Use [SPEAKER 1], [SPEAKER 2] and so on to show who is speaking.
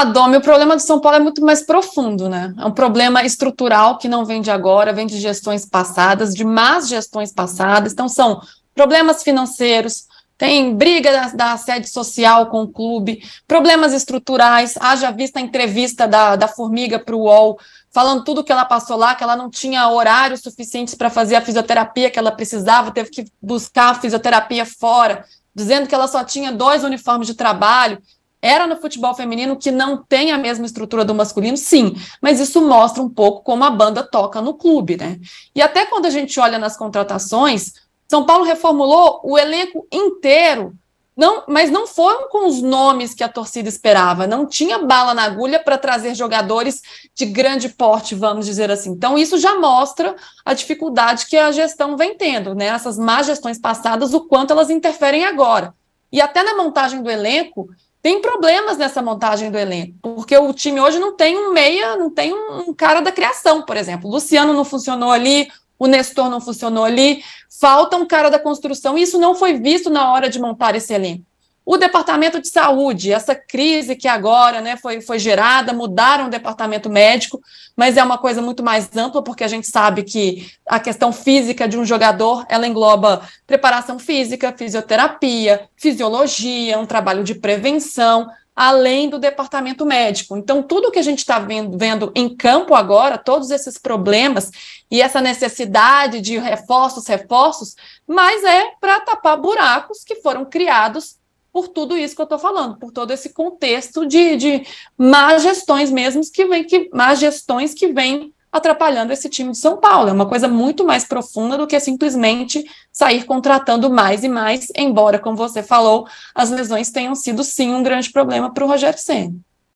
[SPEAKER 1] Ah, Domi, o problema do São Paulo é muito mais profundo, né? É um problema estrutural que não vem de agora, vem de gestões passadas, de más gestões passadas. Então, são problemas financeiros, tem briga da, da sede social com o clube, problemas estruturais. Haja vista a entrevista da, da Formiga para o UOL, falando tudo que ela passou lá, que ela não tinha horários suficientes para fazer a fisioterapia que ela precisava, teve que buscar a fisioterapia fora, dizendo que ela só tinha dois uniformes de trabalho era no futebol feminino que não tem a mesma estrutura do masculino, sim, mas isso mostra um pouco como a banda toca no clube, né? E até quando a gente olha nas contratações, São Paulo reformulou o elenco inteiro, não, mas não foram com os nomes que a torcida esperava, não tinha bala na agulha para trazer jogadores de grande porte, vamos dizer assim. Então isso já mostra a dificuldade que a gestão vem tendo, né? Essas más gestões passadas, o quanto elas interferem agora. E até na montagem do elenco, tem problemas nessa montagem do elenco, porque o time hoje não tem um meia, não tem um cara da criação, por exemplo. O Luciano não funcionou ali, o Nestor não funcionou ali, falta um cara da construção, e isso não foi visto na hora de montar esse elenco. O Departamento de Saúde, essa crise que agora né, foi, foi gerada, mudaram o departamento médico, mas é uma coisa muito mais ampla, porque a gente sabe que a questão física de um jogador ela engloba preparação física, fisioterapia, fisiologia, um trabalho de prevenção, além do departamento médico. Então, tudo que a gente está vendo, vendo, em campo agora, todos esses problemas e essa necessidade de reforços, reforços, mas é para tapar buracos que foram criados por tudo isso que eu estou falando, por todo esse contexto de, de más gestões mesmo que vem, que más gestões que vêm atrapalhando esse time de São Paulo. É uma coisa muito mais profunda do que simplesmente sair contratando mais e mais, embora, como você falou, as lesões tenham sido sim um grande problema para o Rogério Senna.